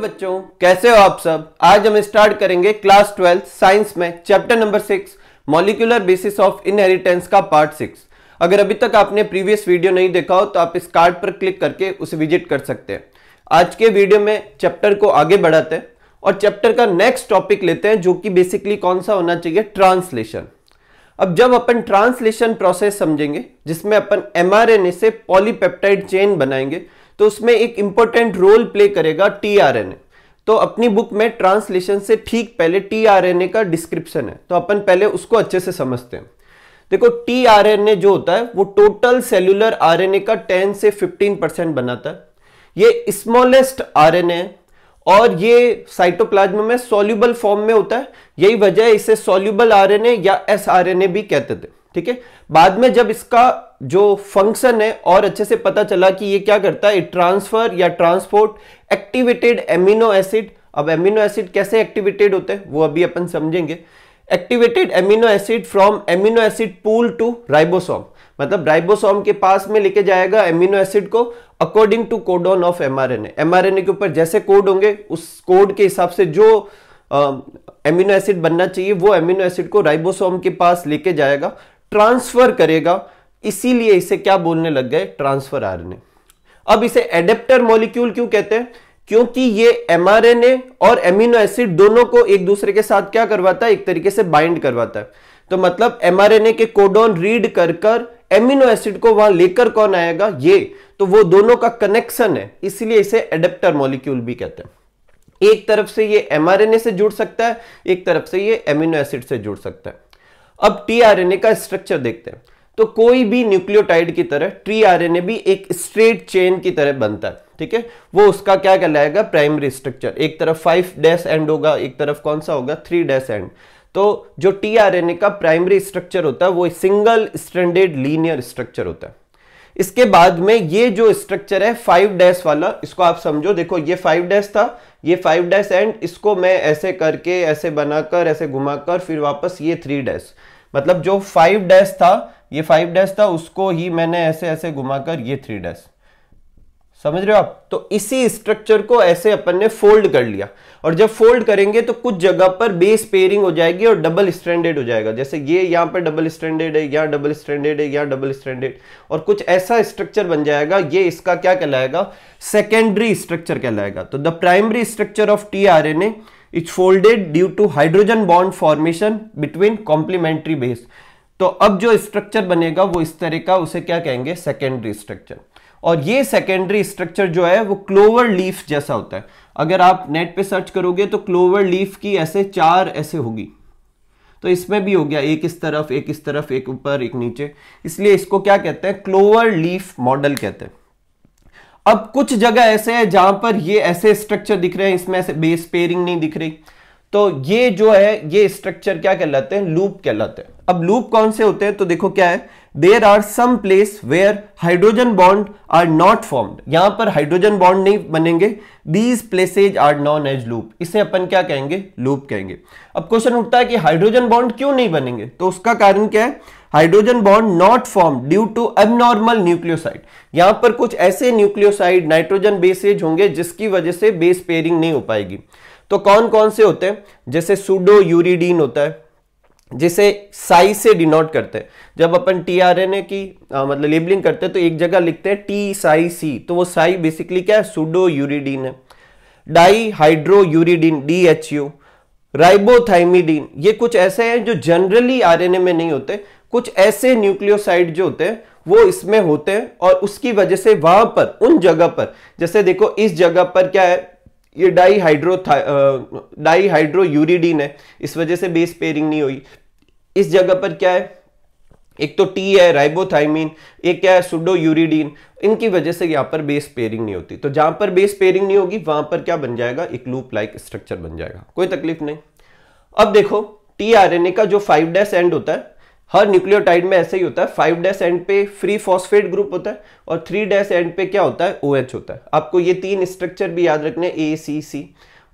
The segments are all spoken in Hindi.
बच्चों कैसे हो आप सब आज हम स्टार्ट करेंगे क्लास ट्वेल्थ साइंस में chapter number six molecular basis of inheritance का पार्ट सिक्स अगर अभी तक आपने प्रीवियस वीडियो नहीं देखा हो तो आप इस कार्ड पर क्लिक करके उसे विजिट कर सकते हैं आज के वीडियो में चैप्टर को आगे बढ़ाते हैं और चैप्टर का नेक्स्ट टॉपिक लेते हैं जो कि बेसिकली कौन सा होना चाहिए ट्रांसलेशन अब जब अपन ट्रांसलेशन प्रोसेस समझेंगे जिसमें अपन एमआरएनए से पॉलीपेप्टाइड चेन बनाएंगे तो उसमें एक इंपॉर्टेंट रोल प्ले करेगा टीआरएनए तो अपनी बुक में ट्रांसलेशन से ठीक पहले टीआरएनए का डिस्क्रिप्शन है तो अपन पहले उसको अच्छे से समझते हैं देखो टीआरएनए जो होता है वो टोटल सेल्यूलर आरएनए का 10 से 15 परसेंट बनाता है ये स्मॉलेस्ट आरएनए और ये साइटोप्लाज्म में सॉल्यूबल फॉर्म में होता है यही वजह है इसे सॉल्यूबल आरएनए या एसआरएनए भी कहते थे ठीक है बाद में जब इसका जो फंक्शन है और अच्छे से पता चला कि ये क्या करता है ट्रांसफर या ट्रांसपोर्ट एक्टिवेटेड एमिनो एसिड अब एमिनो एसिड कैसे एक्टिवेटेड होते हैं वो अभी अपन समझेंगे activated amino acid from amino acid pool to ribosome मतलब राइबोसोम के पास में लेके जाएगा एमिनो एसिड को according to codon of mRNA mRNA के ऊपर जैसे कोड होंगे उस कोड के हिसाब से जो एमिनो एसिड बनना चाहिए वो एमिनो एसिड को राइबोसोम के पास लेके जाएगा ट्रांसफर करेगा इसीलिए इसे क्या बोलने लग गए ट्रांसफर आर अब इसे एडेप्टर मॉलिक्यूल क्यों कहते हैं क्योंकि ये एमआरएनए और एमिनो एसिड दोनों को एक दूसरे के साथ क्या करवाता है एक तरीके से बाइंड करवाता है तो मतलब एमआरएनए के कोडोन रीड कर कर एमिनो एसिड को वहां लेकर कौन आएगा ये तो वो दोनों का कनेक्शन है इसलिए इसे एडेप्टर मॉलिक्यूल भी कहते हैं एक तरफ से ये एमआरएनए से जुड़ सकता है एक तरफ से ये एमिनो एसिड से जुड़ सकता है अब टी का स्ट्रक्चर देखते हैं तो कोई भी न्यूक्लियोटाइड की तरह ट्री आरएनए भी एक स्ट्रेट चेन की तरह बनता है ठीक है वो उसका क्या कहलाएगा प्राइमरी स्ट्रक्चर एक तरफ फाइव डैश एंड होगा एक तरफ कौन सा होगा थ्री डैश एंड तो जो टी का प्राइमरी स्ट्रक्चर होता है वो सिंगल स्टैंडर्ड लीनियर स्ट्रक्चर होता है इसके बाद में ये जो स्ट्रक्चर है फाइव डैश वाला इसको आप समझो देखो ये फाइव डैश था ये फाइव डैश एंड इसको मैं ऐसे करके ऐसे बनाकर ऐसे घुमाकर फिर वापस ये थ्री डैश मतलब जो फाइव डैश था ये फाइव डैश था उसको ही मैंने ऐसे ऐसे घुमाकर ये थ्री डैश समझ रहे हो आप तो इसी स्ट्रक्चर को ऐसे अपन ने फोल्ड कर लिया और जब फोल्ड करेंगे तो कुछ जगह पर बेस पेयरिंग हो जाएगी और डबल स्टैंडर्ड हो जाएगा जैसे ये यहां पर डबल स्टैंडर्ड है यहाँ डबल स्टैंडर्ड है यहां डबल स्टैंडर्ड और कुछ ऐसा स्ट्रक्चर बन जाएगा ये इसका क्या कहलाएगा सेकेंडरी स्ट्रक्चर कहलाएगा तो the primary structure of T R N A it's folded due to hydrogen bond formation between complementary base तो अब जो स्ट्रक्चर बनेगा वो इस तरह का उसे क्या कहेंगे सेकेंडरी स्ट्रक्चर और ये सेकेंडरी स्ट्रक्चर जो है वो क्लोवर लीफ जैसा होता है अगर आप नेट पे सर्च करोगे तो क्लोवर लीफ की ऐसे चार ऐसे होगी तो इसमें भी हो गया एक इस तरफ एक इस तरफ एक ऊपर एक नीचे इसलिए इसको क्या कहते हैं क्लोवर लीफ मॉडल कहते हैं अब कुछ जगह ऐसे है जहां पर ये ऐसे स्ट्रक्चर दिख रहे हैं इसमें ऐसे बेस पेयरिंग नहीं दिख रही तो ये जो है ये स्ट्रक्चर क्या कहलाते हैं लूप कहलाते हैं अब लूप कौन से होते हैं तो देखो क्या है there are some place where hydrogen bond are not formed यहां पर हाइड्रोजन बॉन्ड नहीं बनेंगे these places are known as loop इसे अपन क्या कहेंगे लूप कहेंगे अब क्वेश्चन उठता है कि हाइड्रोजन बॉन्ड क्यों नहीं बनेंगे तो उसका कारण क्या है hydrogen bond not form due to abnormal nucleoside यहां पर कुछ ऐसे न्यूक्लियोसाइड नाइट्रोजन बेसेज होंगे जिसकी वजह से बेस पेयरिंग नहीं हो पाएगी तो कौन कौन से होते हैं जैसे सुडो यूरिडीन होता है जिसे साइज से डिनोट करते हैं जब अपन टी आर एन ए की आ, मतलब लेबलिंग करते हैं तो एक जगह लिखते हैं टी साई सी तो वो साई बेसिकली क्या है सुडो यूरिडीन है dihydrouridine D H U ribothymidine ये कुछ ऐसे हैं जो जनरली आरएनए में नहीं होते कुछ ऐसे न्यूक्लियोसाइड जो होते हैं वो इसमें होते हैं और उसकी वजह से वहां पर उन जगह पर जैसे देखो इस जगह पर क्या है ये dihydro dihydrouridine है इस वजह से बेस पेयरिंग नहीं हुई इस जगह पर क्या है एक तो टी है राइबोथाइमिन एक क्या है सुडो यूरिडीन इनकी वजह से यहां पर बेस पेयरिंग नहीं होती तो जहां पर बेस पेयरिंग नहीं होगी वहां पर क्या बन जाएगा एक लूप लाइक स्ट्रक्चर बन जाएगा कोई तकलीफ नहीं अब देखो ए का जो फाइव डैश एंड होता है हर न्यूक्लियोटाइड में ऐसे ही होता है फाइव डैश एंड पे फ्री फॉस्फेट ग्रुप होता है और थ्री डैश एंड पे क्या होता है ओ OH होता है आपको ये तीन स्ट्रक्चर भी याद रखने ए सी सी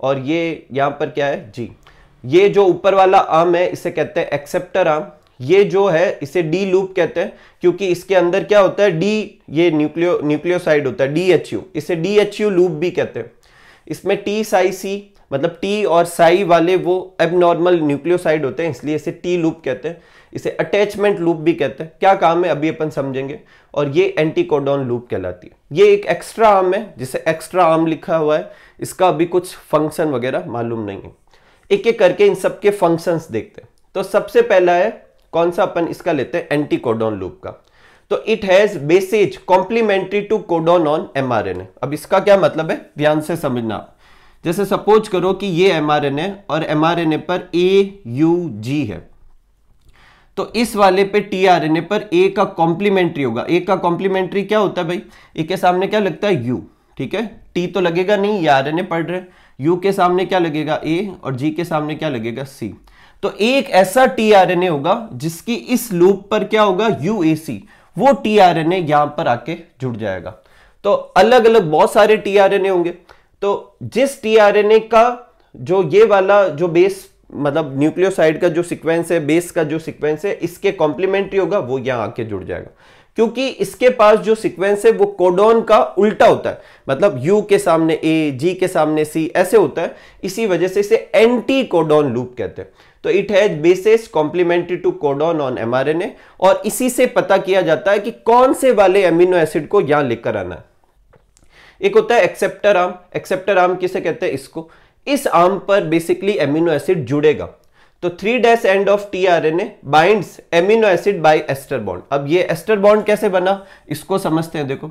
और ये यहाँ पर क्या है जी ये जो ऊपर वाला आम है इसे कहते हैं एक्सेप्टर आम ये जो है इसे डी लूप कहते हैं क्योंकि इसके अंदर क्या होता है डी ये न्यूक्लियो न्यूक्लियोसाइड होता है डी एच यू इसे डी एच यू लूप भी कहते हैं इसमें टी साई सी मतलब टी और साई वाले वो एबनॉर्मल न्यूक्लियोसाइड होते हैं इसलिए इसे टी लूप कहते हैं इसे अटैचमेंट लूप भी कहते हैं क्या काम है अभी अपन समझेंगे और ये एंटीकोडॉन लूप कहलाती है ये एक एक्स्ट्रा आर्म है जिसे एक्स्ट्रा आर्म लिखा हुआ है इसका अभी कुछ फंक्शन वगैरह मालूम नहीं है एक एक करके इन सब के देखते हैं तो सबसे पहला है कौन सा अपन इसका लेते हैं एंटीकोडॉन लूप का तो it has bases complementary to codon on a अब इसका क्या मतलब है ध्यान से समझना जैसे सपोज करो कि ये ए और ए पर ए यू जी है तो इस वाले पे ए पर ए का कॉम्प्लीमेंट्री होगा ए का कॉम्प्लीमेंट्री क्या होता है भाई ए के सामने क्या लगता है यू ठीक है टी तो लगेगा नहीं ये आर एन ए पढ़ रहे यू के सामने क्या लगेगा ए और जी के सामने क्या लगेगा सी तो एक ऐसा टी आर एन ए होगा जिसकी इस लूप पर क्या होगा यू ए सी वो टी आर एन ए यहां पर आके जुड़ जाएगा तो अलग अलग बहुत सारे टी आर एन ए होंगे तो जिस टी आर एन ए का जो ये वाला जो बेस मतलब न्यूक्लियोसाइड का जो सीक्वेंस है बेस का जो सीक्वेंस है इसके कॉम्प्लीमेंट्री होगा वो यहाँ आके जुड़ जाएगा क्योंकि इसके पास जो सीक्वेंस है वो कोडोन का उल्टा होता है मतलब यू के सामने ए जी के सामने सी ऐसे होता है इसी वजह से इसे एंटी कोडोन लूप कहते हैं तो it has bases complementary to codon on mRNA और इसी से पता किया जाता है कि कौन से वाले एमिनो एसिड को यहां लेकर आना है एक होता है एक्सेप्टर आर्म एक्सेप्टर आर्म किसे कहते हैं इसको इस आर्म पर बेसिकली एमिनो एसिड जुड़ेगा तो three dash end of T R N A binds amino acid by ester bond अब ये एस्टर बॉन्ड कैसे बना इसको समझते हैं देखो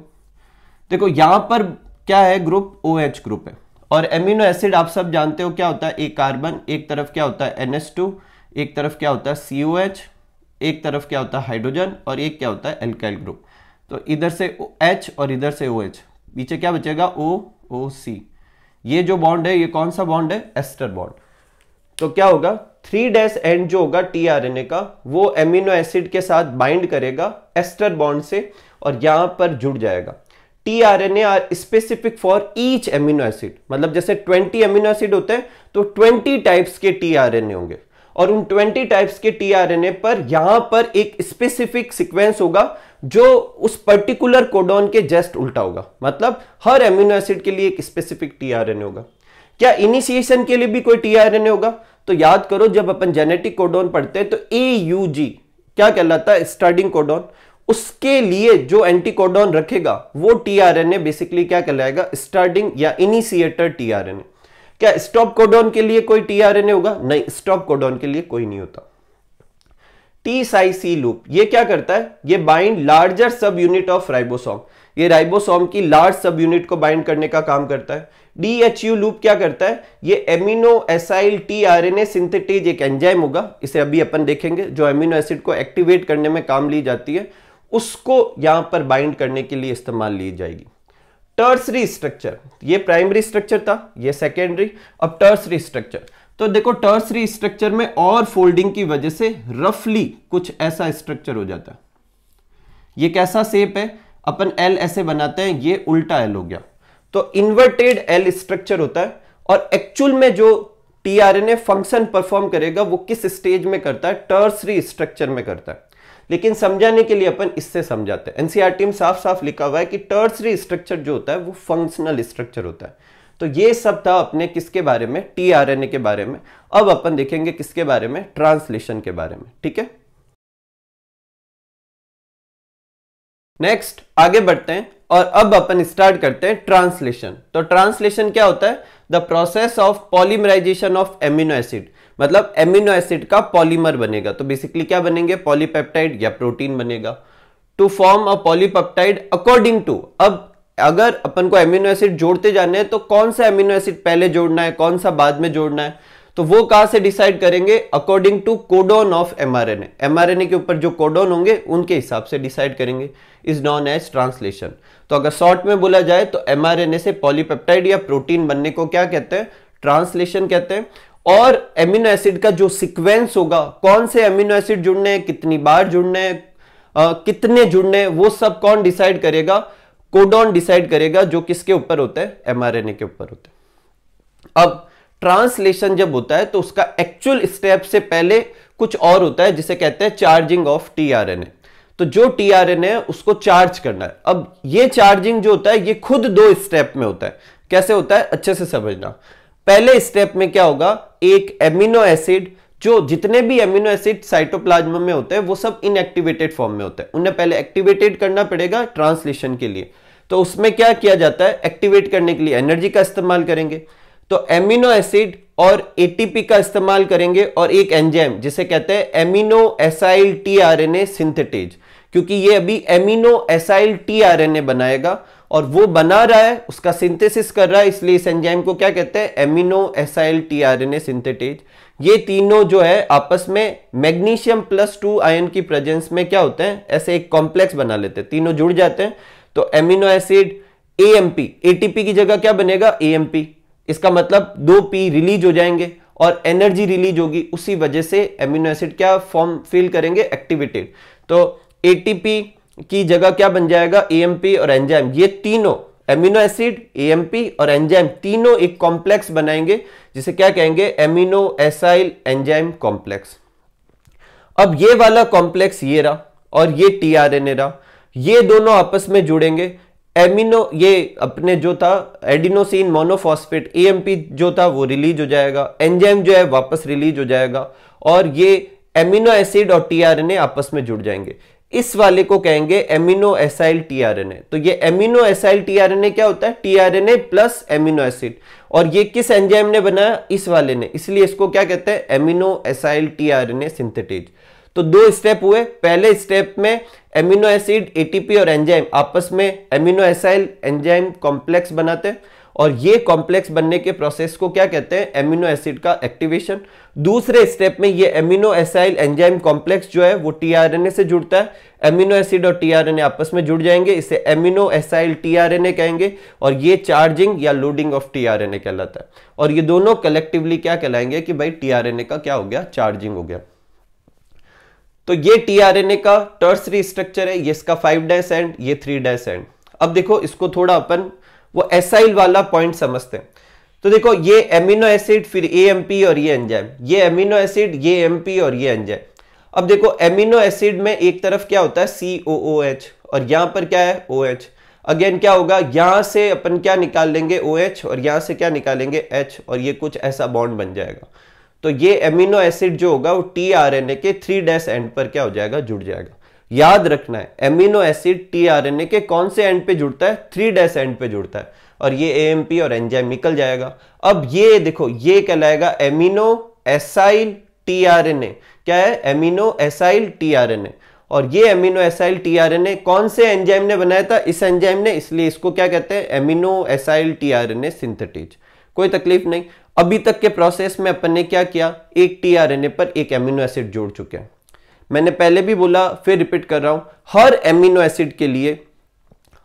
देखो यहां पर क्या है ग्रुप ओ OH ग्रुप है और एमिनो एसिड आप सब जानते हो क्या होता है एक कार्बन एक तरफ क्या होता है NH2 एक तरफ क्या होता है COH एक तरफ क्या होता है हाइड्रोजन और एक क्या होता है एल्काइल ग्रुप तो इधर से H और इधर से ओ OH पीछे क्या बचेगा ओ ओ सी ये जो बॉन्ड है ये कौन सा बॉन्ड है एस्टर बॉन्ड तो क्या होगा थ्री डैश एंड जो होगा टीआरएनए का वो एमिनो एसिड के साथ बाइंड करेगा एस्टर बॉन्ड से और यहां पर जुड़ जाएगा T R N A are specific for each amino acid मतलब जैसे 20 एमिनो एसिड होते हैं तो 20 टाइप्स के टी आर एन ए होंगे और उन 20 टाइप्स के टीआरएनए पर यहां पर एक स्पेसिफिक सीक्वेंस होगा जो उस पर्टिकुलर कोडोन के जस्ट उल्टा होगा मतलब हर एम्यूनो एसिड के लिए एक स्पेसिफिक टीआरएनए होगा क्या इनिशिएशन के लिए भी कोई टीआरएनए होगा तो याद करो जब अपन जेनेटिक कोडोन पढ़ते हैं तो ए क्या कहलाता है स्टार्टिंग कोडोन उसके लिए जो एंटीकोडोन रखेगा वो टीआरएनए बेसिकली क्या कहलाएगा स्टार्टिंग या इनिशिएटर टीआरएनए क्या स्टॉप कोडोन के लिए कोई टीआरएनए होगा नहीं स्टॉप कोडोन के लिए कोई नहीं होता टी साई सी लूप ये क्या करता है ये bind larger subunit of ribosome ये राइबोसोम की लार्ज सब यूनिट को बाइंड करने का काम करता है डी एच यू लूप क्या करता है ये aminoacyl T R N A synthetase एक एंजाइम होगा इसे अभी अपन देखेंगे जो एमिनो एसिड को एक्टिवेट करने में काम ली जाती है उसको यहां पर बाइंड करने के लिए इस्तेमाल ली जाएगी टर्सरी स्ट्रक्चर ये प्राइमरी स्ट्रक्चर था ये सेकेंडरी अब टर्सरी स्ट्रक्चर तो देखो टर्सरी स्ट्रक्चर में और फोल्डिंग की वजह से रफली कुछ ऐसा स्ट्रक्चर हो जाता ये कैसा सेप है अपन एल ऐसे बनाते हैं ये उल्टा एल हो गया तो इन्वर्टेड एल स्ट्रक्चर होता है और एक्चुअल में जो टीआरएनए फंक्शन परफॉर्म करेगा वो किस स्टेज में करता है टर्सरी स्ट्रक्चर में करता है लेकिन समझाने के लिए अपन इससे समझाते हैं एनसीआरटी में e साफ साफ लिखा हुआ है कि टर्सरी स्ट्रक्चर जो होता है वो फंक्शनल स्ट्रक्चर होता है तो ये सब था अपने किसके बारे में टीआरएनए के बारे में अब अपन देखेंगे किसके बारे में ट्रांसलेशन के बारे में ठीक है नेक्स्ट आगे बढ़ते हैं और अब अपन स्टार्ट करते हैं ट्रांसलेशन तो ट्रांसलेशन क्या होता है the process of polymerisation of amino acid मतलब एमिनो एसिड का पॉलीमर बनेगा तो बेसिकली क्या बनेंगे पॉलीपेप्टाइड या प्रोटीन बनेगा to form a polypeptide according to अब अगर अपन को एमिनो एसिड जोड़ते जाने हैं तो कौन सा एमिनो एसिड पहले जोड़ना है कौन सा बाद में जोड़ना है तो वो कहां से डिसाइड करेंगे according to codon of mRNA mRNA के ऊपर जो कोडोन होंगे उनके हिसाब से डिसाइड करेंगे इज नॉन एज ट्रांसलेशन तो अगर शॉर्ट में बोला जाए तो एमआरएनए से पॉलीपेप्टाइड या प्रोटीन बनने को क्या कहते हैं ट्रांसलेशन कहते हैं और एमिनो एसिड का जो सिक्वेंस होगा कौन से एमिनो एसिड जुड़ने हैं कितनी बार जुड़ने हैं कितने जुड़ने हैं वो सब कौन डिसाइड करेगा कोडोन डिसाइड करेगा जो किसके ऊपर होते हैं एमआरएनए के ऊपर होते हैं अब ट्रांसलेशन जब होता है तो उसका एक्चुअल स्टेप से पहले कुछ और होता है जिसे कहते हैं चार्जिंग ऑफ टीआरएनए तो जो टीआरएनए है उसको चार्ज करना है अब ये चार्जिंग जो होता है ये खुद दो स्टेप में होता है कैसे होता है अच्छे से समझना पहले स्टेप में क्या होगा एक एमिनो एसिड जो जितने भी एमिनो एसिड साइटोप्लाज्म में होते हैं वो सब इनएक्टिवेटेड फॉर्म में होते हैं उन्हें पहले एक्टिवेटेड करना पड़ेगा ट्रांसलेशन के लिए तो उसमें क्या किया जाता है एक्टिवेट करने के लिए एनर्जी का इस्तेमाल करेंगे तो एमिनो एसिड और एटीपी का इस्तेमाल करेंगे और एक एंजाइम जिसे कहते हैं एमिनो एसाइल टीआरएनए सिंथेटेज क्योंकि ये अभी एमिनो एसाइल टीआरएनए बनाएगा और वो बना रहा है उसका सिंथेसिस कर रहा है इसलिए इस एंजाइम को क्या कहते हैं एमिनो एसाइल टीआरएनए सिंथेटेज ये तीनों जो है आपस में मैग्नीशियम प्लस टू आयन की प्रेजेंस में क्या होते हैं ऐसे एक कॉम्प्लेक्स बना लेते हैं तीनों जुड़ जाते हैं तो एमिनो एसिड एएमपी एटीपी की जगह क्या बनेगा एएमपी इसका मतलब दो पी रिलीज हो जाएंगे और एनर्जी रिलीज होगी उसी वजह से एम्यूनो एसिड क्या फॉर्म फिल करेंगे एक्टिवेटेड तो एटीपी की जगह क्या बन जाएगा एएमपी और एंजाइम ये तीनों एमिनो एसिड एएमपी और एंजाइम तीनों एक कॉम्प्लेक्स बनाएंगे जिसे क्या कहेंगे एमिनो एसाइल एंजाइम कॉम्प्लेक्स अब ये वाला कॉम्प्लेक्स ये रहा और ये टीआरएनए रहा ये दोनों आपस में जुड़ेंगे एमिनो ये अपने जो था एडिनोसिन मोनोफॉस्फेट एएमपी जो था वो रिलीज हो जाएगा एंजाइम जो है वापस रिलीज हो जाएगा और ये एमिनो एसिड और टीआरएनए आपस में जुड़ जाएंगे इस वाले को कहेंगे एमिनो एसाइल टीआरएनए तो ये एमिनो एसाइल टीआरएनए क्या होता है टीआरएनए प्लस एमिनो एसिड और ये किस एंजाइम ने बनाया इस वाले ने इसलिए इसको क्या कहते हैं एमिनो एसाइल टीआरएनए सिंथेटेज तो दो स्टेप हुए पहले स्टेप में एमिनो एसिड एटीपी और एंजाइम आपस में एमिनो एसाइल एंजाइम कॉम्प्लेक्स बनाते हैं और ये कॉम्प्लेक्स बनने के प्रोसेस को क्या कहते हैं एमिनो एसिड का एक्टिवेशन दूसरे स्टेप में ये एमिनो एसाइल एंजाइम कॉम्प्लेक्स जो है वो टीआरएनए से जुड़ता है एमिनो एसिड और टीआरएनए आपस में जुड़ जाएंगे इसे एमिनो एसाइल टीआरएनए कहेंगे और ये चार्जिंग या लोडिंग ऑफ टीआरएनए कहलाता है और ये दोनों कलेक्टिवली क्या कहलाएंगे कि भाई टीआरएनए का क्या हो गया चार्जिंग हो गया तो ये टीआरएनए का टर्सरी स्ट्रक्चर है ये इसका फाइव डैश एंड ये थ्री डैश एंड अब देखो इसको थोड़ा अपन वो एसाइल वाला पॉइंट समझते हैं तो देखो ये एमिनो एसिड फिर ए और ये एंजाइम ये एमिनो एसिड ये एम और ये एंजाइम अब देखो एमिनो एसिड में एक तरफ क्या होता है सी ओ ओ एच और यहां पर क्या है ओ एच अगेन क्या होगा यहां से अपन क्या निकाल लेंगे ओ OH एच और यहां से क्या निकालेंगे एच और ये कुछ ऐसा बॉन्ड बन जाएगा तो ये एमिनो एसिड जो होगा वो टी आर एन ए के थ्री डैश एंड पर क्या हो जाएगा जुड़ जाएगा याद रखना है amino acid T R N A के कौन से एंड पे जुड़ता है थ्री डैश एंड पे जुड़ता है और ये ए एम पी और एंजाइम निकल जाएगा अब ये देखो ये कहलाएगा aminoacyl T R N A क्या है aminoacyl T R N A और ये एमिनो एसाइल टीआरएनए कौन से एंजाइम ने बनाया था इस एंजाइम ने इसलिए इसको क्या कहते हैं एमिनो एसाइल टीआरएनए सिंथेटिज कोई तकलीफ नहीं अभी तक के प्रोसेस में अपन ने क्या किया एक टीआरएनए पर एक एमिनो एसिड जोड़ चुके हैं मैंने पहले भी बोला फिर रिपीट कर रहा हूं हर एमिनो एसिड के लिए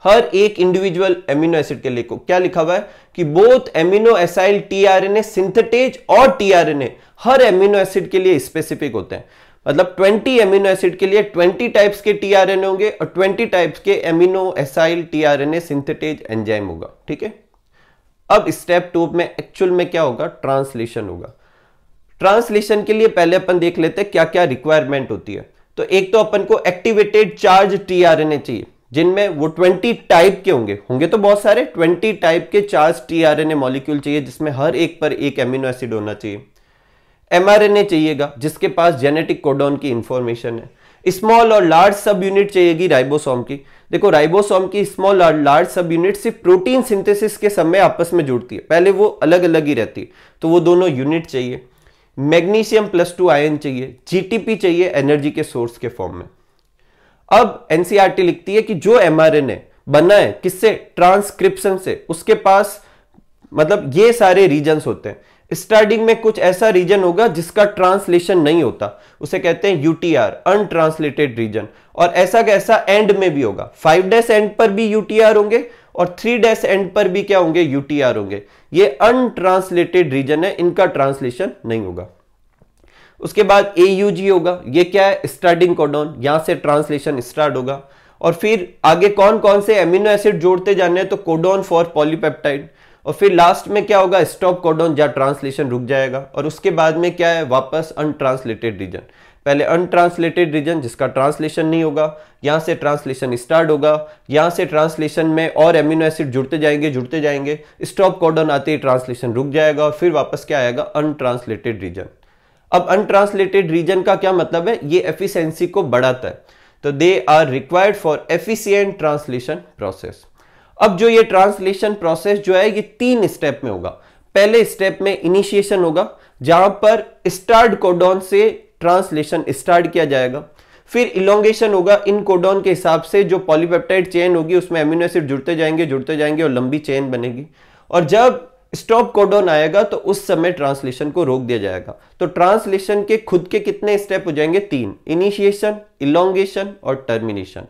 हर एक इंडिविजुअल एमिनो एसिड के लिए को क्या लिखा हुआ है कि both aminoacyl tRNA synthetase और टीआरएनए हर एमिनो एसिड के लिए स्पेसिफिक होते हैं मतलब 20 एमिनो एसिड के लिए 20 टाइप्स के टीआरएनए होंगे और 20 टाइप्स के aminoacyl tRNA synthetase enzyme होगा ठीक है अब स्टेप टू में एक्चुअल में क्या होगा ट्रांसलेशन होगा ट्रांसलेशन के लिए पहले अपन देख लेते हैं क्या क्या रिक्वायरमेंट होती है तो एक तो अपन को एक्टिवेटेड चार्ज टी चाहिए जिनमें वो 20 टाइप के होंगे होंगे तो बहुत सारे 20 टाइप के charge T R N A molecule चाहिए जिसमें हर एक पर एक एमिनो एसिड होना चाहिए एमआरएनए चाहिएगा जिसके पास जेनेटिक कोडोन की इंफॉर्मेशन है स्मॉल और लार्ज सब यूनिट चाहिएगी राइबोसोम की देखो राइबोसोम की स्मॉल और लार्ज सब यूनिट सिर्फ प्रोटीन सिंथेसिस के समय आपस में जुड़ती है पहले वो अलग अलग ही रहती है तो वो दोनों यूनिट चाहिए मैग्नीशियम प्लस टू आयन चाहिए जीटीपी चाहिए एनर्जी के सोर्स के फॉर्म में अब एनसीआरटी e लिखती है कि जो ए बना है किससे ट्रांसक्रिप्शन से उसके पास मतलब ये सारे रीजन होते हैं स्टार्टिंग में कुछ ऐसा रीजन होगा जिसका ट्रांसलेशन नहीं होता उसे कहते हैं यूटीआर अनट्रांसलेटेड रीजन और ऐसा कैसा एंड में भी होगा फाइव डैश एंड पर भी यूटीआर होंगे और थ्री डैश एंड पर भी क्या होंगे यूटीआर होंगे ये अनट्रांसलेटेड रीजन है इनका ट्रांसलेशन नहीं होगा उसके बाद ए होगा ये क्या है स्टार्टिंग कोडोन यहां से ट्रांसलेशन स्टार्ट होगा और फिर आगे कौन कौन से एमिनो एसिड जोड़ते जाने हैं तो कोडोन फॉर पॉलीपेप्टाइड और फिर लास्ट में क्या होगा स्टॉप कोडोन जहाँ ट्रांसलेशन रुक जाएगा और उसके बाद में क्या है वापस अनट्रांसलेटेड रीजन पहले अनट्रांसलेटेड रीजन जिसका ट्रांसलेशन नहीं होगा यहाँ से ट्रांसलेशन स्टार्ट होगा यहाँ से ट्रांसलेशन में और एमिनो एसिड जुड़ते जाएंगे जुड़ते जाएंगे स्टॉप कोडोन आते ही ट्रांसलेशन रुक जाएगा और फिर वापस क्या आएगा अनट्रांसलेटेड रीजन अब अनट्रांसलेटेड रीजन का क्या मतलब है ये एफिशिएंसी को बढ़ाता है तो they are required for efficient translation process अब जो ये ट्रांसलेशन प्रोसेस जो है ये तीन स्टेप में होगा पहले स्टेप में इनिशिएशन होगा जहां पर स्टार्ट कोडॉन से ट्रांसलेशन स्टार्ट किया जाएगा फिर इलोंगेशन होगा इन कोडॉन के हिसाब से जो पॉलीपेप्टाइड चेन होगी उसमें एमिनो एसिड जुड़ते जाएंगे जुड़ते जाएंगे और लंबी चेन बनेगी और जब स्टॉप कोडॉन आएगा तो उस समय ट्रांसलेशन को रोक दिया जाएगा तो ट्रांसलेशन के खुद के कितने स्टेप हो जाएंगे तीन इनिशिएशन इलोंगेशन और टर्मिनेशन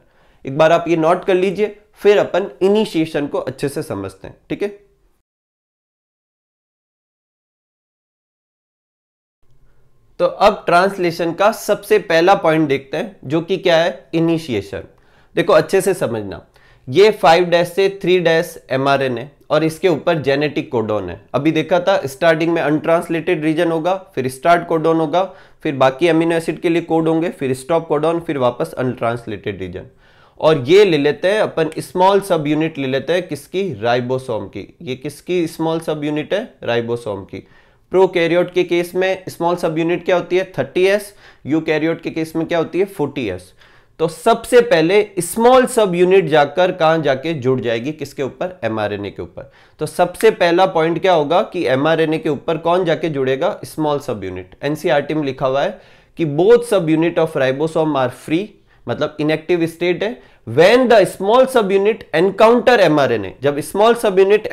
एक बार आप ये नोट कर लीजिए फिर अपन इनिशिएशन को अच्छे से समझते हैं ठीक है तो अब ट्रांसलेशन का सबसे पहला पॉइंट देखते हैं जो कि क्या है इनिशिएशन देखो अच्छे से समझना ये फाइव डैश से थ्री डैश एम है और इसके ऊपर जेनेटिक कोडोन है अभी देखा था स्टार्टिंग में अनट्रांसलेटेड रीजन होगा फिर स्टार्ट कोडोन होगा फिर बाकी अमीनो एसिड के लिए कोड होंगे फिर स्टॉप कोडोन फिर वापस अनट्रांसलेटेड रीजन और ये ले लेते हैं अपन स्मॉल सब यूनिट ले लेते हैं किसकी राइबोसोम की ये किसकी स्मॉल सब यूनिट है राइबोसोम की प्रोकैरियोट के केस में स्मॉल सब यूनिट क्या होती है 30s यूकैरियोट के केस में क्या होती है 40s तो सबसे पहले स्मॉल सब यूनिट जाकर कहां जाके जुड़ जाएगी किसके ऊपर एमआरएनए के ऊपर तो सबसे पहला पॉइंट क्या होगा कि एमआरएनए के ऊपर कौन जाके जुड़ेगा स्मॉल सब यूनिट एनसीआरटी में लिखा हुआ है कि both subunit of ribosome are free मतलब इनएक्टिव स्टेट है when the small subunit encounter mRNA जब स्मॉल सब यूनिट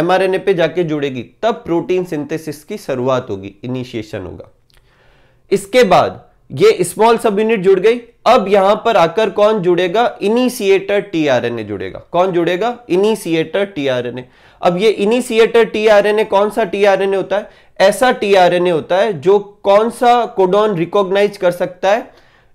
एमआरएनए पे जाके जुड़ेगी तब प्रोटीन सिंथेसिस की शुरुआत होगी इनिशिएशन होगा इसके बाद ये स्मॉल सब यूनिट जुड़ गई अब यहां पर आकर कौन जुड़ेगा इनिशिएटर टीआरएनए जुड़ेगा कौन जुड़ेगा इनिशिएटर टीआरएनए अब ये इनिशिएटर टीआरएनए कौन सा टीआरएनए होता है ऐसा टीआरएनए होता है जो कौन सा कोडोन रिकॉग्नाइज कर सकता है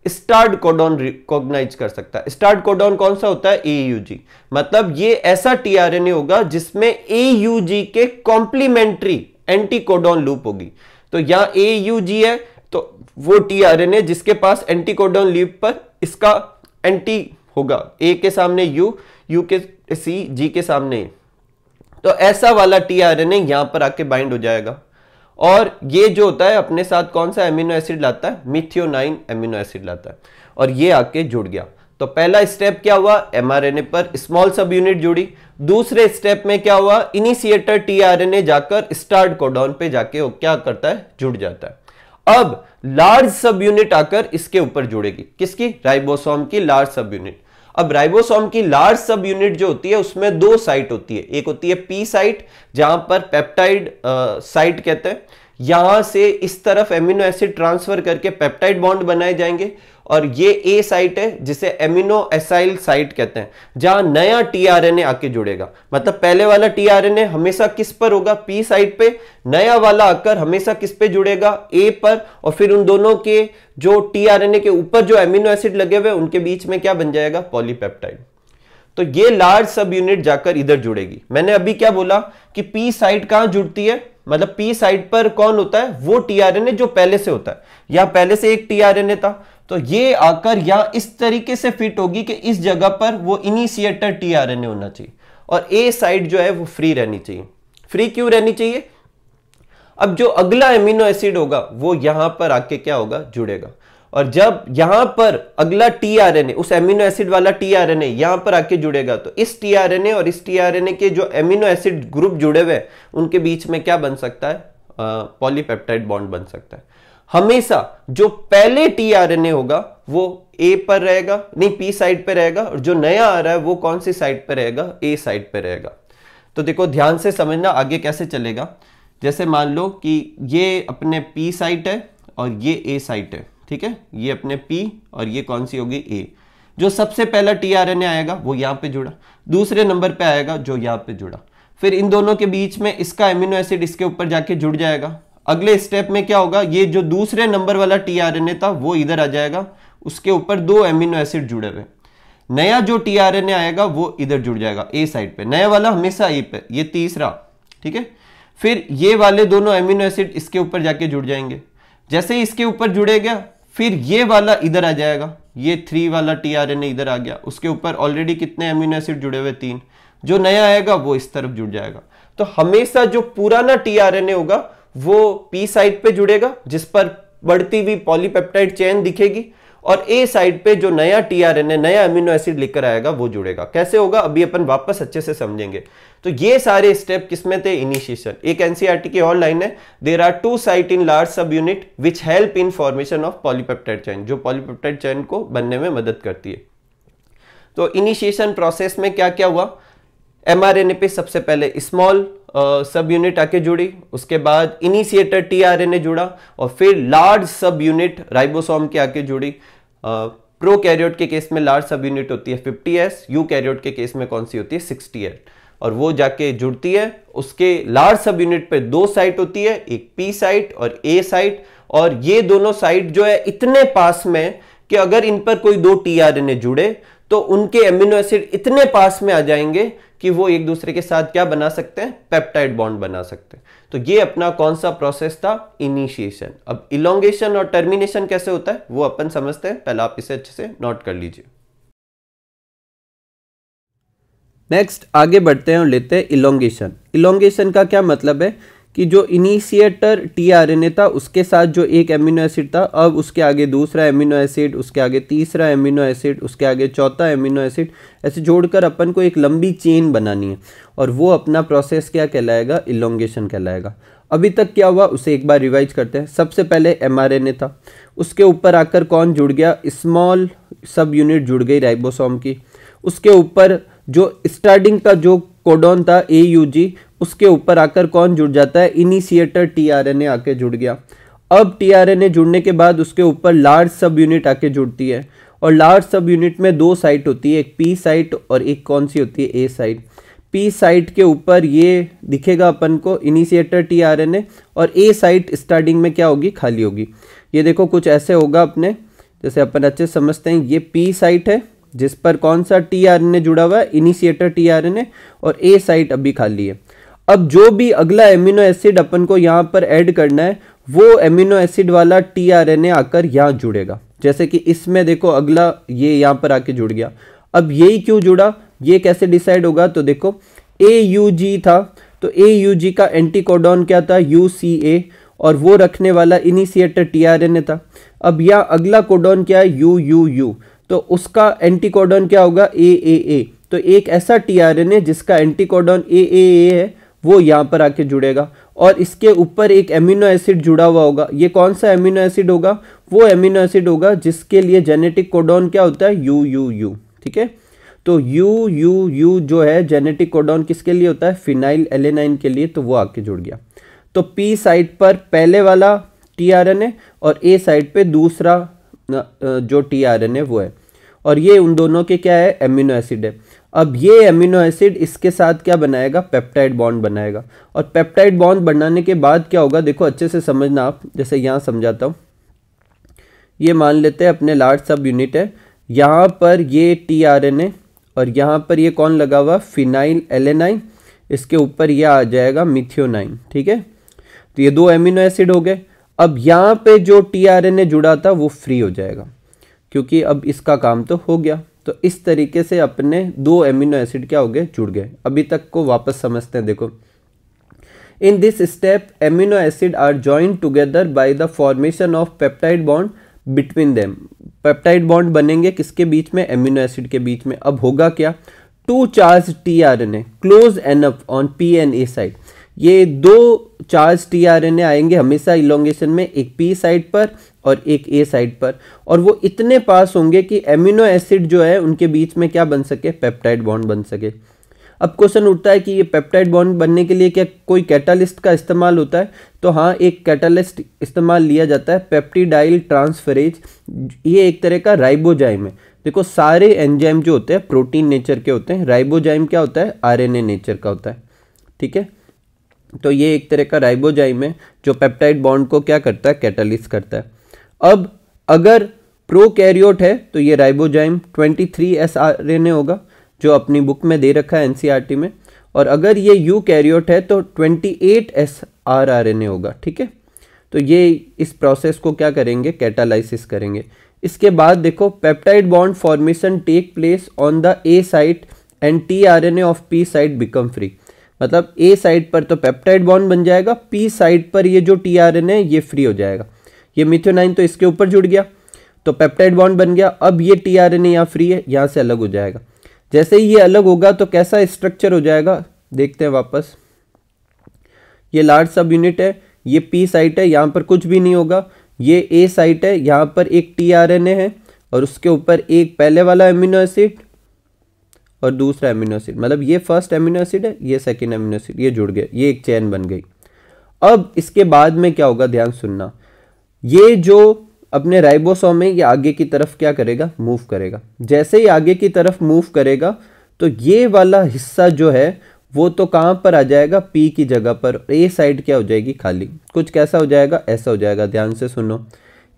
स्टार्ट कोडॉन रिकॉग्नाइज कर सकता है स्टार्ट कोडॉन कौन सा होता है एयूजी मतलब ये ऐसा टीआरएनए होगा जिसमें एयूजी के कॉम्प्लीमेंट्री एंटीकोडॉन लूप होगी तो यहां एयूजी है तो वो टीआरएनए जिसके पास एंटीकोडॉन लूप पर इसका एंटी होगा ए के सामने यू यू के सी जी के सामने तो ऐसा वाला टीआरएनए यहां पर आके बाइंड हो जाएगा और ये जो होता है अपने साथ कौन सा एमिनो एसिड लाता है मिथियोनाइन एमिनो एसिड लाता है और ये आके जुड़ गया तो पहला स्टेप क्या हुआ एमआरएनए पर स्मॉल सब यूनिट जुड़ी दूसरे स्टेप में क्या हुआ इनिशिएटर टीआरएनए जाकर स्टार्ट कोडाउन पे जाके वो क्या करता है जुड़ जाता है अब लार्ज सब यूनिट आकर इसके ऊपर जुड़ेगी किसकी राइबोसोम की लार्ज सब यूनिट अब राइबोसोम की लार्ज सब यूनिट जो होती है उसमें दो साइट होती है एक होती है पी साइट जहां पर पेप्टाइड साइट कहते हैं यहां से इस तरफ एमिनो एसिड ट्रांसफर करके पेप्टाइड बॉन्ड बनाए जाएंगे और ये ए साइट है जिसे एमिनो एसाइल साइट कहते हैं जहां नया टीआरएनए आके जुड़ेगा मतलब पहले वाला टीआरएनए हमेशा किस पर होगा पी साइट पे नया वाला आकर हमेशा किस पे जुड़ेगा ए पर और फिर उन दोनों के जो टीआरएनए के ऊपर जो एमिनो एसिड लगे हुए उनके बीच में क्या बन जाएगा पॉलीपेप्टाइड तो ये लार्ज सब यूनिट जाकर इधर जुड़ेगी मैंने अभी क्या बोला कि पी साइट कहां जुड़ती है मतलब पी साइड पर कौन होता है वो टीआरएनए जो पहले से होता है या पहले से एक टीआरएनए था तो ये आकर या इस तरीके से फिट होगी कि इस जगह पर वो इनिशिएटर टीआरएनए होना चाहिए और ए साइड जो है वो फ्री रहनी चाहिए फ्री क्यों रहनी चाहिए अब जो अगला एमिनो एसिड होगा वो यहां पर आके क्या होगा जुड़ेगा और जब यहां पर अगला टीआरएनए उस एमिनो एसिड वाला टीआरएनए यहां पर आके जुड़ेगा तो इस टीआरएनए और इस टीआरएनए के जो एमिनो एसिड ग्रुप जुड़े हुए उनके बीच में क्या बन सकता है पॉलीपेप्टाइड बॉन्ड बन सकता है हमेशा जो पहले टीआरएनए होगा वो ए पर रहेगा नहीं पी साइड पर रहेगा और जो नया आ रहा है वो कौन सी साइड पर रहेगा ए साइड पर रहेगा तो देखो ध्यान से समझना आगे कैसे चलेगा जैसे मान लो कि ये अपने पी साइट है और ये ए साइट है ठीक है ये अपने पी और ये कौन सी होगी ए जो सबसे पहला टी आर एन ए आएगा वो यहां पे जुड़ा दूसरे नंबर पे आएगा जो यहां पे जुड़ा फिर इन दोनों के बीच में इसका एमिनो एसिड इसके ऊपर जाके जुड़ जाएगा अगले स्टेप में क्या होगा ये जो दूसरे नंबर वाला ए था वो इधर आ जाएगा उसके ऊपर दो एमिनो एसिड जुड़े हुए नया जो टी आर एन ए आएगा वो इधर जुड़ जाएगा ए साइड पे नया वाला हमेशा ए पे ये तीसरा ठीक है फिर ये वाले दोनों एमिनो एसिड इसके ऊपर जाके जुड़ जाएंगे जैसे ही इसके ऊपर जुड़ेगा फिर ये वाला इधर आ जाएगा ये थ्री वाला टीआरएनए इधर आ गया उसके ऊपर ऑलरेडी कितने अमीनो एसिड जुड़े हुए तीन जो नया आएगा वो इस तरफ जुड़ जाएगा तो हमेशा जो पुराना टीआरएनए होगा वो पी साइड पे जुड़ेगा जिस पर बढ़ती हुई पॉलीपेप्टाइड चेन दिखेगी और ए साइड पे जो नया टीआरएनए नया अम्यूनो एसिड लेकर आएगा वो जुड़ेगा कैसे होगा अभी अपन वापस अच्छे से समझेंगे तो ये सारे स्टेप किसमें थे इनिशिएशन एक एनसीईआरटी e की और लाइन है there are two site in large subunit which help in formation of polypeptide chain जो पॉलीपेप्टाइड चैन को बनने में मदद करती है तो इनिशिएशन प्रोसेस में क्या क्या हुआ एमआरएनए पे सबसे पहले स्मॉल सब यूनिट आके जुड़ी उसके बाद इनिशिएटर टीआरएनए जुड़ा और फिर लार्ज सब यूनिट राइबोसोम के आके जुड़ी प्रो कैरियोट के केस में लार्ज सब यूनिट होती है 50s यू कैरियोट के केस में कौन सी होती है 60s और वो जाके जुड़ती है उसके लार्ज सब यूनिट पर दो साइट होती है एक पी साइट और ए साइट और ये दोनों साइट जो है इतने पास में कि अगर इन पर कोई दो टीआरएनए जुड़े तो उनके एमिनो एसिड इतने पास में आ जाएंगे कि वो एक दूसरे के साथ क्या बना सकते हैं पेप्टाइड बॉन्ड बना सकते हैं तो ये अपना कौन सा प्रोसेस था इनिशिएशन अब इलोंगेशन और टर्मिनेशन कैसे होता है वो अपन समझते हैं पहले आप इसे अच्छे से नोट कर लीजिए नेक्स्ट आगे बढ़ते हैं और लेते हैं इलोंगेशन इलोंगेशन का क्या मतलब है कि जो इनिशिएटर टीआरएनए था उसके साथ जो एक एमिनो एसिड था अब उसके आगे दूसरा एमिनो एसिड उसके आगे तीसरा एमिनो एसिड उसके आगे चौथा एमिनो एसिड ऐसे जोड़कर अपन को एक लंबी चेन बनानी है और वो अपना प्रोसेस क्या कहलाएगा इलोंगेशन कहलाएगा अभी तक क्या हुआ उसे एक बार रिवाइज करते हैं सबसे पहले एम था उसके ऊपर आकर कौन जुड़ गया स्मॉल सब यूनिट जुड़ गई राइबोसोम की उसके ऊपर जो स्टार्टिंग का जो कोडोन था ए यू जी उसके ऊपर आकर कौन जुड़ जाता है initiator T R N A आके जुड़ गया अब टी आर एन ए जुड़ने के बाद उसके ऊपर लार्ज सब यूनिट आके जुड़ती है और लार्ज सब यूनिट में दो साइट होती है एक पी साइट और एक कौन सी होती है ए साइट पी साइट के ऊपर ये दिखेगा अपन को initiator T R N A और ए साइट स्टार्टिंग में क्या होगी खाली होगी ये देखो कुछ ऐसे होगा अपने जैसे अपन अच्छे समझते हैं ये पी साइट है जिस पर कौन सा टी जुड़ा हुआ है इनिशिएटर टी और ए साइट अभी खाली है अब जो भी अगला एमिनो एसिड अपन को यहाँ पर ऐड करना है वो एमिनो एसिड वाला टी आकर यहाँ जुड़ेगा जैसे कि इसमें देखो अगला ये यहाँ पर आके जुड़ गया अब यही क्यों जुड़ा ये कैसे डिसाइड होगा तो देखो ए यू जी था तो ए यू जी का एंटीकोडॉन क्या था यू सी ए और वो रखने वाला initiator T R N A था अब यहाँ अगला कोडॉन क्या है यू यू यू तो उसका एंटीकोडॉन क्या होगा ए ए ए तो एक ऐसा टीआरएनए जिसका एंटीकोडॉन ए ए ए है वो यहाँ पर आके जुड़ेगा और इसके ऊपर एक एमिनो एसिड जुड़ा हुआ होगा ये कौन सा एमिनो एसिड होगा वो एमिनो एसिड होगा जिसके लिए जेनेटिक कोडॉन क्या होता है यू यू यू ठीक है तो यू यू यू जो है जेनेटिक कोडॉन किसके लिए होता है फिनाइल एलेनाइन के लिए तो वो आके जुड़ गया तो पी साइड पर पहले वाला टी और ए साइड पे दूसरा जो टी आर एन ए वो है और ये उन दोनों के क्या है एम्यूनो एसिड है अब ये एम्यूनो एसिड इसके साथ क्या बनाएगा पेप्टाइड बॉन्ड बनाएगा और पेप्टाइड बॉन्ड बनाने के बाद क्या होगा देखो अच्छे से समझना आप जैसे यहाँ समझाता हूँ ये मान लेते हैं अपने लार्ज सब यूनिट है यहाँ पर ये टी आर एन ए और यहाँ पर ये कौन लगा हुआ फिनाइल एलेनाइन इसके ऊपर ये आ जाएगा मिथियोनाइन ठीक है तो ये दो एमिनो एसिड हो गए अब यहाँ पे जो टीआरएनए जुड़ा था वो फ्री हो जाएगा क्योंकि अब इसका काम तो हो गया तो इस तरीके से अपने दो एमिनो एसिड क्या हो गए जुड़ गए अभी तक को वापस समझते हैं देखो in this step amino acid are join together by the formation of peptide bond between them. Peptide bond बनेंगे किसके बीच में एमिनो एसिड के बीच में अब होगा क्या two charge T R N A close एनअप on P and A side ये दो चार्ज टीआरएनए आएंगे हमेशा इलोंगेशन में एक पी साइड पर और एक ए साइड पर और वो इतने पास होंगे कि एमिनो एसिड जो है उनके बीच में क्या बन सके पेप्टाइड बॉन्ड बन सके अब क्वेश्चन उठता है कि ये पेप्टाइड बॉन्ड बनने के लिए क्या कोई कैटालिस्ट का इस्तेमाल होता है तो हाँ एक कैटालिस्ट इस्तेमाल लिया जाता है पेप्टिडाइल ट्रांसफरेज ये एक तरह का राइबोजाइम है देखो सारे एंजाइम जो होते हैं प्रोटीन नेचर के होते हैं राइबोजाइम क्या होता है आरएनए नेचर का होता है ठीक है तो ये एक तरह का राइबोजाइम है जो पेप्टाइड बॉन्ड को क्या करता है कैटालिस करता है अब अगर प्रोकैरियोट है तो ये राइबोजाइम 23 ए होगा जो अपनी बुक में दे रखा है एनसीईआरटी में और अगर ये यू कैरियोट है तो 28 S R R N A होगा ठीक है तो ये इस प्रोसेस को क्या करेंगे कैटालाइसिस करेंगे इसके बाद देखो peptide bond formation take place on the A site and T R N A of P site become free मतलब ए साइड पर तो पेप्टाइड बॉन्ड बन जाएगा पी साइड पर ये जो टी आर एन है ये फ्री हो जाएगा ये मिथ्योनाइन तो इसके ऊपर जुड़ गया तो पेप्टाइड बॉन्ड बन गया अब ये टी आर एन यहाँ फ्री है यहाँ से अलग हो जाएगा जैसे ही ये अलग होगा तो कैसा स्ट्रक्चर हो जाएगा देखते हैं वापस ये लार्ज सब यूनिट है ये पी साइट है यहाँ पर कुछ भी नहीं होगा ये ए साइट है यहाँ पर एक टी आर एन ए है और उसके ऊपर एक पहले वाला एम्यूनो एसिड और दूसरा एमिनो एसिड मतलब ये फर्स्ट एमिनो एसिड है ये सेकेंड एमिनो एसिड ये जुड़ गए ये एक चैन बन गई अब इसके बाद में क्या होगा ध्यान सुनना ये जो अपने राइबोसोम में ये आगे की तरफ क्या करेगा मूव करेगा जैसे ही आगे की तरफ मूव करेगा तो ये वाला हिस्सा जो है वो तो कहाँ पर आ जाएगा पी की जगह पर ए साइड क्या हो जाएगी खाली कुछ कैसा हो जाएगा ऐसा हो जाएगा ध्यान से सुनो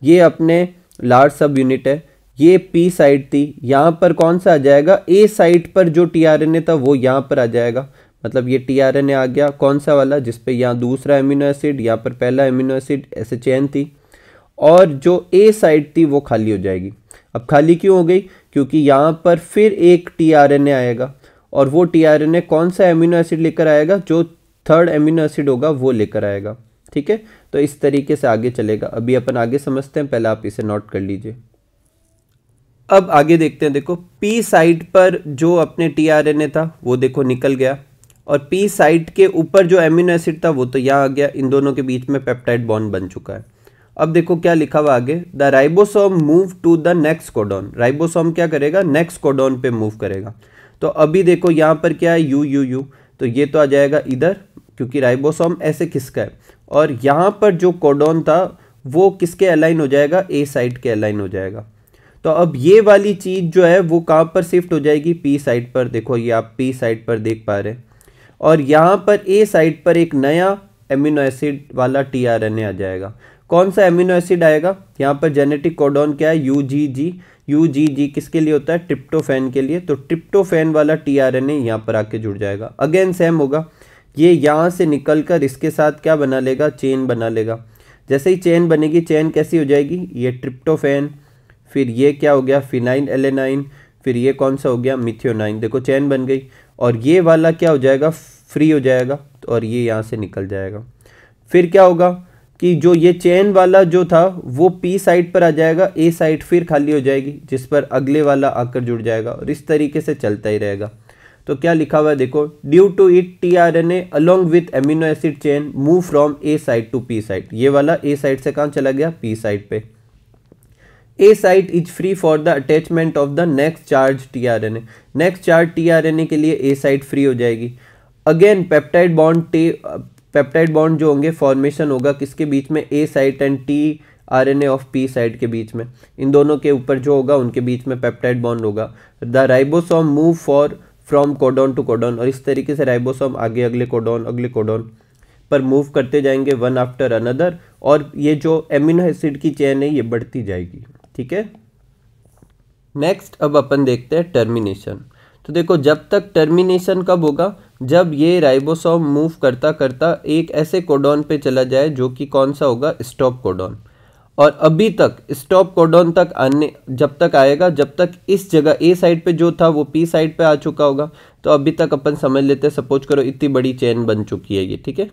ये अपने लार्ज सब यूनिट है ये पी साइड थी यहाँ पर कौन सा आ जाएगा ए साइड पर जो ए था वो यहाँ पर आ जाएगा मतलब ये ए आ गया कौन सा वाला जिस पे यहाँ दूसरा एमिनो एसिड यहाँ पर पहला एमिनो एसिड ऐसे चैन थी और जो ए साइड थी वो खाली हो जाएगी अब खाली क्यों हो गई क्योंकि यहाँ पर फिर एक ए आएगा और वो ए कौन सा एमिनो एसिड लेकर आएगा जो थर्ड एमिनो एसिड होगा वो लेकर आएगा ठीक है तो इस तरीके से आगे चलेगा अभी अपन आगे समझते हैं पहले आप इसे नोट कर लीजिए अब आगे देखते हैं देखो पी साइट पर जो अपने टीआरएनए था वो देखो निकल गया और पी साइट के ऊपर जो एम्यूनो एसिड था वो तो यहाँ आ गया इन दोनों के बीच में पेप्टाइड बॉन्ड बन चुका है अब देखो क्या लिखा हुआ आगे the ribosome move to the next codon ribosome क्या करेगा नेक्स्ट कोडोन पे मूव करेगा तो अभी देखो यहाँ पर क्या है यू यू यू तो ये तो आ जाएगा इधर क्योंकि राइबोसोम ऐसे किसका है और यहाँ पर जो कोडोन था वो किसके अलाइन हो जाएगा ए साइड के अलाइन हो जाएगा तो अब ये वाली चीज़ जो है वो कहाँ पर शिफ्ट हो जाएगी पी साइड पर देखो ये आप पी साइड पर देख पा रहे हैं और यहाँ पर ए साइड पर एक नया एमिनो एसिड वाला टी आर एन ए आ जाएगा कौन सा एमिनो एसिड आएगा यहाँ पर जेनेटिक कोडोन क्या है यू जी जी यू जी जी किसके लिए होता है ट्रिप्टोफेन के लिए तो ट्रिप्टोफेन वाला टी आर एन ए यहाँ पर आके जुड़ जाएगा अगेन सेम होगा ये यहाँ से निकल कर इसके साथ क्या बना लेगा चेन बना लेगा जैसे ही चेन बनेगी चेन कैसी हो जाएगी ये ट्रिप्टोफेन फिर ये क्या हो गया फिनाइन एलेनाइन फिर ये कौन सा हो गया मिथियोनाइन देखो चैन बन गई और ये वाला क्या हो जाएगा फ्री हो जाएगा और ये यहाँ से निकल जाएगा फिर क्या होगा कि जो ये चैन वाला जो था वो पी साइड पर आ जाएगा ए साइड फिर खाली हो जाएगी जिस पर अगले वाला आकर जुड़ जाएगा और इस तरीके से चलता ही रहेगा तो क्या लिखा हुआ है देखो due to it T R N A along with amino acid chain move from A side to P side ये वाला ए साइड से कहाँ चला गया पी साइड पे A site is free for the attachment of the next charge T R N A next charge T R N A के लिए ए साइट फ्री हो जाएगी again peptide bond T peptide bond जो होंगे फॉर्मेशन होगा किसके बीच में A site and T R N A of P side के बीच में इन दोनों के ऊपर जो होगा उनके बीच में पेप्टाइड बॉन्ड होगा the ribosome move for from codon to codon और इस तरीके से राइबोसोम आगे अगले कोडोन अगले कोडोन पर मूव करते जाएंगे वन आफ्टर अनदर और ये जो एमिनो एसिड की चेन है ये बढ़ती जाएगी ठीक है नेक्स्ट अब अपन देखते हैं टर्मिनेशन तो देखो जब तक टर्मिनेशन कब होगा जब ये राइबोसोम मूव करता करता एक ऐसे कोडॉन पे चला जाए जो कि कौन सा होगा स्टॉप कोडॉन और अभी तक स्टॉप कोडॉन तक आने जब तक आएगा जब तक इस जगह ए साइड पे जो था वो पी साइड पे आ चुका होगा तो अभी तक अपन समझ लेते हैं सपोज करो इतनी बड़ी चेन बन चुकी है ये ठीक है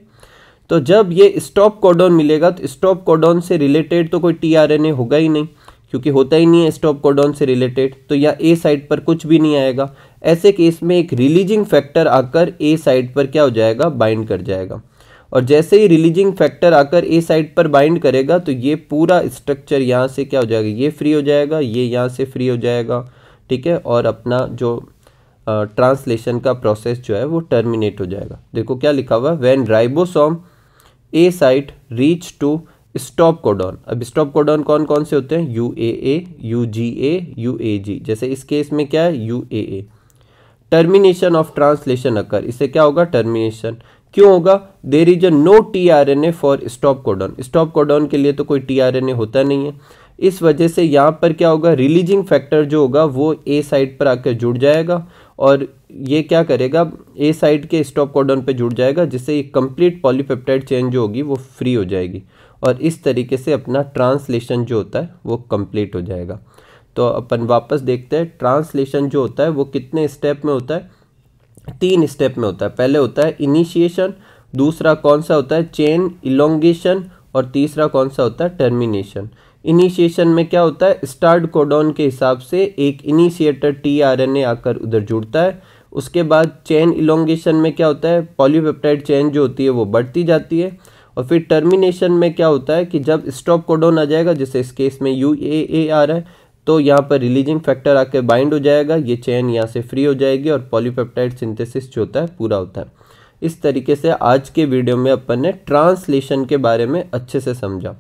तो जब ये स्टॉप कोडॉन मिलेगा तो स्टॉप कोडॉन से रिलेटेड तो कोई टी होगा ही नहीं क्योंकि होता ही नहीं है स्टॉप कोडॉन से रिलेटेड तो या ए साइड पर कुछ भी नहीं आएगा ऐसे केस में एक रिलीजिंग फैक्टर आकर ए साइड पर क्या हो जाएगा बाइंड कर जाएगा और जैसे ही रिलीजिंग फैक्टर आकर ए साइड पर बाइंड करेगा तो ये पूरा स्ट्रक्चर यहाँ से क्या हो जाएगा ये फ्री हो जाएगा ये यहाँ से फ्री हो जाएगा ठीक है और अपना जो ट्रांसलेशन का प्रोसेस जो है वो टर्मिनेट हो जाएगा देखो क्या लिखा हुआ है when ribosome A site reach to stop codon अब स्टॉप कोडॉन कौन कौन से होते हैं U A A U G A U A G जैसे इस केस में क्या है U A A termination of translation occur इससे क्या होगा टर्मिनेशन क्यों होगा there is a no T R N A for stop codon stop codon के लिए तो कोई टी आर एन ए होता नहीं है इस वजह से यहाँ पर क्या होगा रिलीजिंग फैक्टर जो होगा वो ए साइड पर आकर जुड़ जाएगा और ये क्या करेगा ए साइड के स्टॉप कॉर्डन पे जुड़ जाएगा जिससे ये कंप्लीट पॉलीपेप्टाइड चेन जो होगी वो फ्री हो जाएगी और इस तरीके से अपना ट्रांसलेशन जो होता है वो कंप्लीट हो जाएगा तो अपन वापस देखते हैं ट्रांसलेशन जो होता है वो कितने स्टेप में होता है तीन स्टेप में होता है पहले होता है इनिशिएशन दूसरा कौन सा होता है चेन इलोंगेशन और तीसरा कौन सा होता है टर्मिनेशन इनिशिएशन में क्या होता है स्टार्ट कोडोन के हिसाब से एक इनिशिएटर टीआरएनए आकर उधर जुड़ता है उसके बाद चेन इलोंगेशन में क्या होता है पॉलीपेप्टाइड चेन जो होती है वो बढ़ती जाती है और फिर टर्मिनेशन में क्या होता है कि जब स्टॉप कोडोन आ जाएगा जैसे इस केस में यू ए ए आ रहा है तो यहाँ पर रिलीजिंग फैक्टर आके बाइंड हो जाएगा ये चेन यहाँ से फ्री हो जाएगी और पॉलीपेप्टाइड सिंथेसिस जो होता है पूरा होता है इस तरीके से आज के वीडियो में अपन ने ट्रांसलेशन के बारे में अच्छे से समझा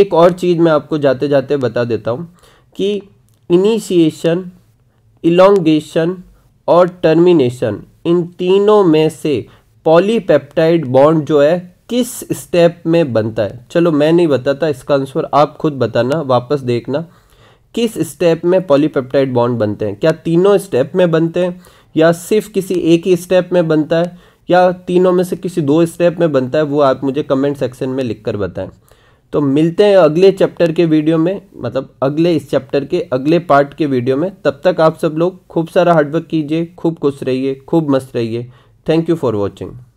एक और चीज़ मैं आपको जाते जाते बता देता हूँ कि इनिशिएशन इलोंगेशन और टर्मिनेशन इन तीनों में से पॉलीपेप्टाइड बॉन्ड जो है किस स्टेप में बनता है चलो मैं नहीं बताता इसका आंसर आप खुद बताना वापस देखना किस स्टेप में पॉलीपेप्टाइड बॉन्ड बनते हैं क्या तीनों स्टेप में बनते हैं या सिर्फ किसी एक ही स्टेप में बनता है या तीनों में से किसी दो स्टेप में बनता है वो आप मुझे कमेंट सेक्शन में लिख कर बताएं तो मिलते हैं अगले चैप्टर के वीडियो में मतलब अगले इस चैप्टर के अगले पार्ट के वीडियो में तब तक आप सब लोग खूब सारा हार्डवर्क कीजिए खूब खुश रहिए खूब मस्त रहिए थैंक यू फॉर वॉचिंग